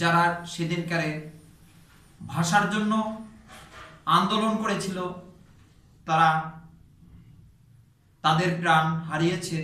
যারা সেদিনকারে ভাষার জন্য আন্দোলন করেছিল তারা তাদের প্রাণ হারিয়েছে